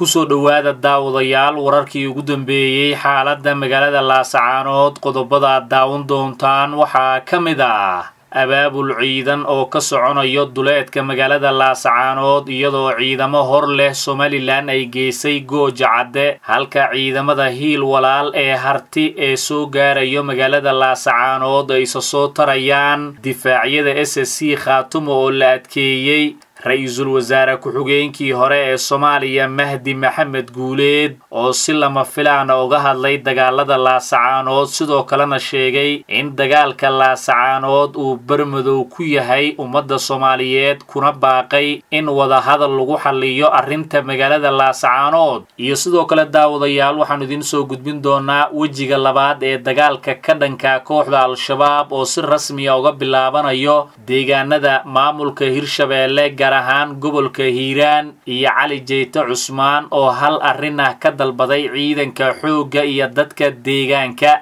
kusoo dhowaada daawadayaal wararkii ugu dambeeyey xaaladda magaalada laasacaanood qodobada daawan doontaan waxaa ka mid ah abaabul ciidan oo ka soconayo duleedka magaalada laasacaanood iyadoo ciidamo hor leh somalilan ay geysay gooja cadde halka ciidamada hiil walaal ee harti ee soo gaarayo magaalada laasacaanood ay isa soo tarayaan difaacyada s c khaatumo oo la adkeeyey ra-iisul wasaare ku-xigeenkii hore ee soomaaliya mahdi maxamed guuleed oo si lama filaana ah uga hadlay dagaalada laasacaanood sidoo kalena sheegay in dagaalka laasacaanood uu bermadow ku yahay ummadda soomaaliyeed kuna baaqay in wadahadal lagu xalliyo arrinta magaalada laasacaanood iyo sidoo kale daawadayaal waxaannu idiin soo gudbin doonaa wejiga labaad ee dagaalka ka dhanka kooxda al-shabaab oo si rasmiya ah uga bilaabanayo deegaanada maamulka hirshabeelle gaar ahaan gobolka hiiraan iyo cali jeyto cusmaan oo hal arrin ah ka dalbaday ciidanka xoogga iyo dadka deegaanka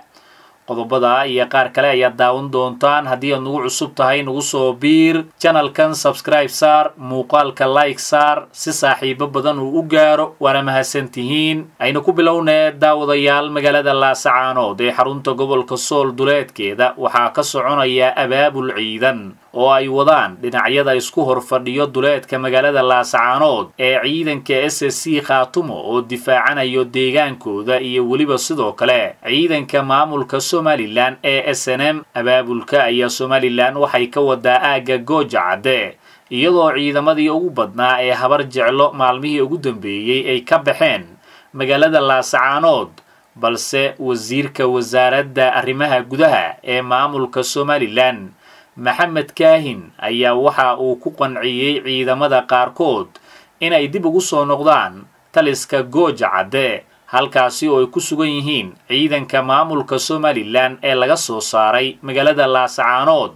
qodobada iyo qaar kale ayaad daawan doontaan haddii aad nagu cusub tahay nagu soo biir janalkan sabskribe saar muuqaalka like saar si saaxiibo badan uu u gaaro waana mahadsantihiin aynu ku bilownee daawadayaal magaalada laasacaanood ee xarunta gobolka sool duleedkeeda waxaa ka soconaya abaabul ciidan oo ay wadaan dhinacyada isku horfadhiyo duleedka magaalada laasacaanood ee ciidanka s s c khaatumo oo difaacanayo deegaankooda iyo weliba sidoo kale ciidanka maamulka somalilan ee s n m abaabulka ayaa somalilan waxay ka wadaa aagga gooja cadde iyadoo ciidamadii ugu badnaa ee habar jeclo maalmihii ugu dambeeyey ay ka baxeen magaalada laasacaanood balse wasiirka wasaaradda arrimaha gudaha ee maamulka somalilan maxamed kaahin ayaa waxa uu ku qanciyey ciidamada qaarkood inay dib ugu soo noqdaan taliska gooja cadde halkaasi oo ay ku sugan yihiin ciidanka maamulka somalilan ee laga soo saaray magaalada laasacaanood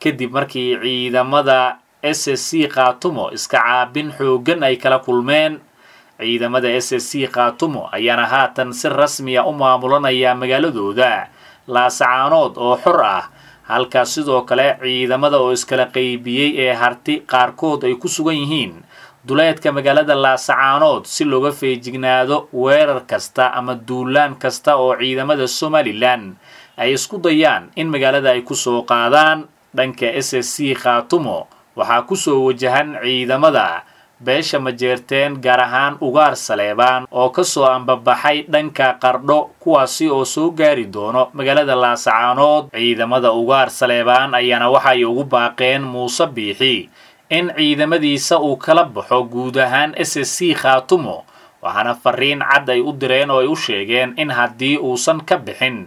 kadib markii ciidamada s s c kaatumo iska caabin xooggan ay kala kulmeen ciidamada s s c kaatumo ayaana haatan si rasmiya ah u maamulanaya magaaladooda laasacaanood oo xor ah halka sidoo kale ciidamada oo iskala qaybiyey ee harti qaarkood ay ku sugan yihiin duleedka magaalada laasacaanood si looga feejignaado weerar kasta ama duulaan kasta oo ciidamada somalilan ay isku dayaan in magaalada ay kusoo qaadaan dhanka s s c khaatumo waxaa kusoo wajahan ciidamada beesha majeerteen gaar ahaan ugaar saleebaan oo ka soo ambabaxay dhanka qardho kuwaasi oo soo gaari doono magaalada laasacaanood ciidamada ugaar saleebaan ayaana waxay ugu baaqeen muuse biixi in ciidamadiisa uu kala baxo guud ahaan s c khaatumo waxaana fariin cad ay u direen oo ay u sheegeen in haddii uusan ka bixin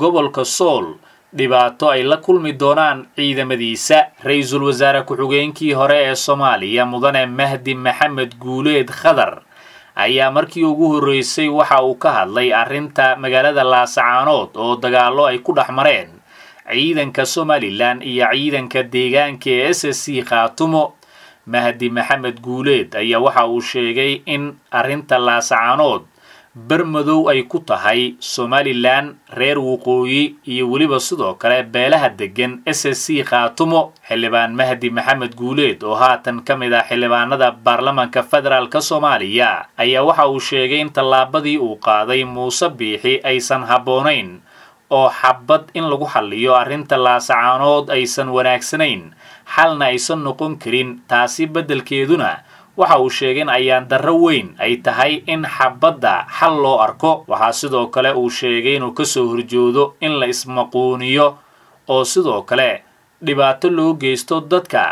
gobolka sool dhibaato ay la kulmi doonaan ciidamadiisa ra-iisul wasaare ku-xigeenkii hore ee soomaaliya mudane mahdi maxamed guuleed khadar ayaa markii ugu horreysay waxa uu ka hadlay arrinta magaalada laasacaanood oo dagaallo ay ku dhex mareen ciidanka somalilan iyo ciidanka deegaanka ee s s c khaatumo mahdi maxamed guuleed ayaa waxa uu sheegay in arrinta laasacaanood bermadow ay ku tahay somalilan reer waqooyi iyo weliba sidoo kale beelaha deggan s s c khaatumo xildhibaan mahdi maxamed guuleed oo haatan ka mid ah xildhibaanada baarlamaanka federaalka soomaaliya ayaa waxa uu sheegay in tallaabadii uu qaaday muuse biixi aysan habboonayn oo xabad in lagu xalliyo arrinta laasacaanood aysan wanaagsanayn xalna aysan noqon karin taasi beddelkeeduna waxa uu sheegay in ayaan darro weyn ay tahay in xabadda xal loo arko waxaa sidoo kale uu sheegay inuu ka soo horjoodo in la ismaquuniyo oo sidoo kale dhibaato loo geysto dadka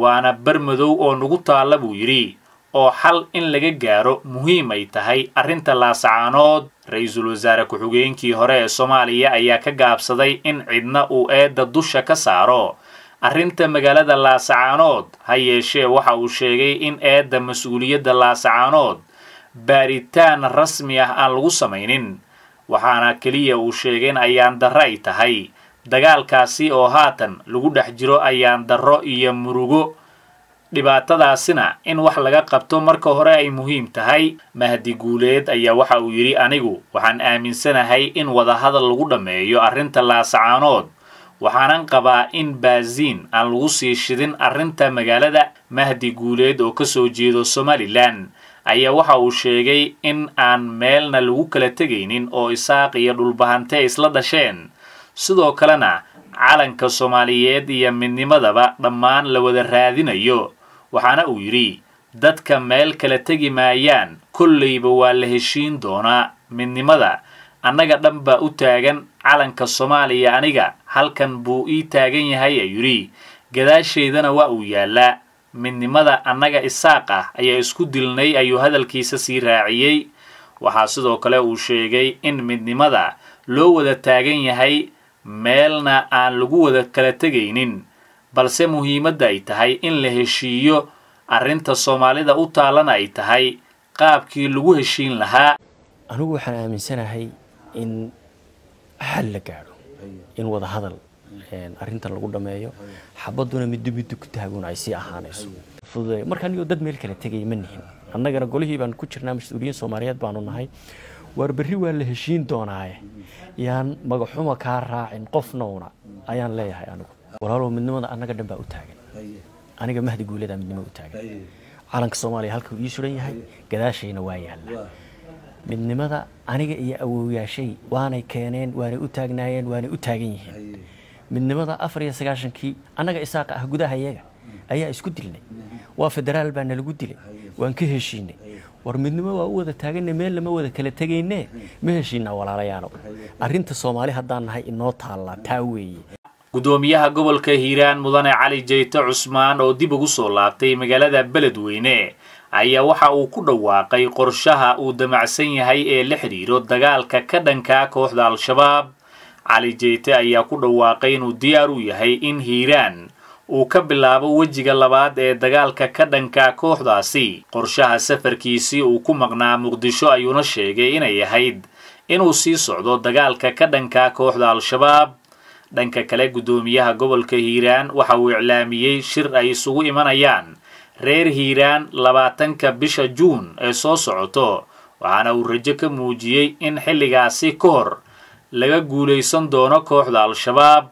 waana bermadow oo nagu taalla buu yidhi oo xal in laga gaaro muhiim ay tahay arrinta laasacaanood ra-iisul wasaare ku-xigeenkii hore ee soomaaliya ayaa ka gaabsaday in cidna uu eedda dusha ka saaro arrinta magaalada laasacaanood ha yeeshee waxa uu sheegay in eedda mas-uuliyadda laasacaanood baaritaan rasmi ah aan lagu samaynin waxaana keliya uu sheegeen in ayaan darro ay tahay dagaalkaasi oo haatan lagu dhex jiro ayaan darro iyo murugo dhibaatadaasina in wax laga qabto marka hore ay muhiim tahay mahdi guuleed ayaa waxa uu yidhi anigu waxaan aaminsanahay in wadahadal lagu dhammeeyo arrinta laasacaanood waxaanan qabaa in baaziin aan lagu sii shidin arrinta magaalada mahdi guuleed oo ka soo jeedo somalilan ayaa waxa uu sheegay in aan meelna lagu kala tegaynin oo isaaq iyo dhulbahante isla dhasheen sidoo kalena calanka soomaaliyeed iyo midnimadaba dhammaan la wada raadinayo waxaana uu yidhi dadka meel kala tegi maayaan kollayba waa la heshiin doonaa midnimada annaga dhan baa u taagan calanka soomaaliya aniga halkan buu ii taagan yahay ee yidhi gadaasheydana waa uu yaallaa midnimada annaga isaaq ah ayaa isku dilnay ayuu hadalkiisa sii raaciyey waxaa sidoo kale uu sheegay in midnimada loo wada taagan yahay meelna aan lagu wada kala tegaynin balse muhiimadda ay tahay in la heshiiyo arrinta soomaalida u taalana ay tahay qaabkii lagu heshiin lahaa xal la gaadho in wada hadal arintan lagu dhameeyo xabaduna middu middu ku taagoon ay sii ahaanayso fududay markaan dad meel kale tegay ma nihin annagana golihii baan ku jirnaa mas-uuliyiin soomaaliyeed baanu nahay waar berri waa la heshiin doonaaye yaan magaxuma kaa raacin qofnowna ayaan leeyahay anigu walaalow midnimada annaga dhan baa u taagan aniga mahdi guuladaa midnimo u taagan calanka soomaaliya halkuu ii suran yahay gadaashayna waa yaallaa midnimada aniga iyo awowyaashay waanay keeneen waanay u taagnaayeen waanay u taagan yihiin midnimada afar iyo sagaashankii annaga isaaqa ah gudaha iyaga ayaa isku dilnay waa federaal baa nalagu dilay waan ka heshiinay war midnimo waa u wada taaganna meel lama wada kala tegaynee ma heshiinaa walaalayaalo arrinta soomaali haddaan nahay inoo taallaa taa weeye gudoomiyaha gobolka hiiraan mudane cali jeyte cusmaan oo dib ugu soo laabtay magaalada beledweyne ayaa waxa uu ku dhawaaqay qorshaha uu damacsan yahay ee la xidhiiro dagaalka ka dhankaa kooxda al-shabaab cali jeyte ayaa ku dhawaaqay inuu diyaar u yahay in hiiraan uu ka bilaabo wejiga labaad ee dagaalka ka dhanka kooxdaasi qorshaha safarkiisii uu ku maqnaa muqdisho ayuuna sheegay inay ahayd inuu sii socdo dagaalka ka dhanka kooxda al-shabaab dhanka kale guddoomiyaha gobolka hiiraan waxa uu iclaamiyey shir ay isugu imanayaan reer hiiraan labaatanka bisha juun ee soo socoto waxaana uu rajo ka muujiyey in xilligaasi ka hor laga guulaysan doono kooxda al-shabaab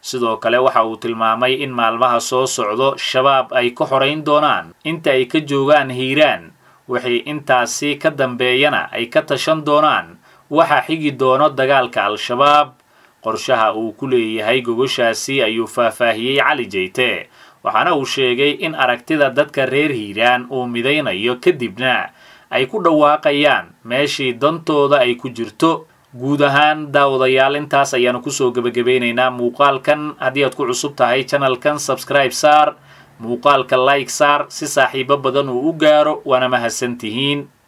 sidoo kale waxa uu tilmaamay in maalmaha soo socdo shabaab ay ka xorayn doonaan inta ay ka joogaan hiiraan wixii intaasi ka dambeeyana ay ka tashan doonaan waxa xigi doono dagaalka al-shabaab qorshaha uu ku leeyahay gogoshaasi ayuu faahfaahiyey cali jeyte waxaana uu sheegay in aragtida dadka reer hiiraan uu midaynayo kadibna ay ku dhawaaqayaan meeshii dantooda ay ku jirto guud ahaan daawadayaal intaas ayaanu kusoo gebagabaynaynaa muuqaalkan haddii aad ku cusub tahay janalkan sabskribe saar muuqaalka like saar si saaxiibo badan uu u gaaro waana mahadsan tihiin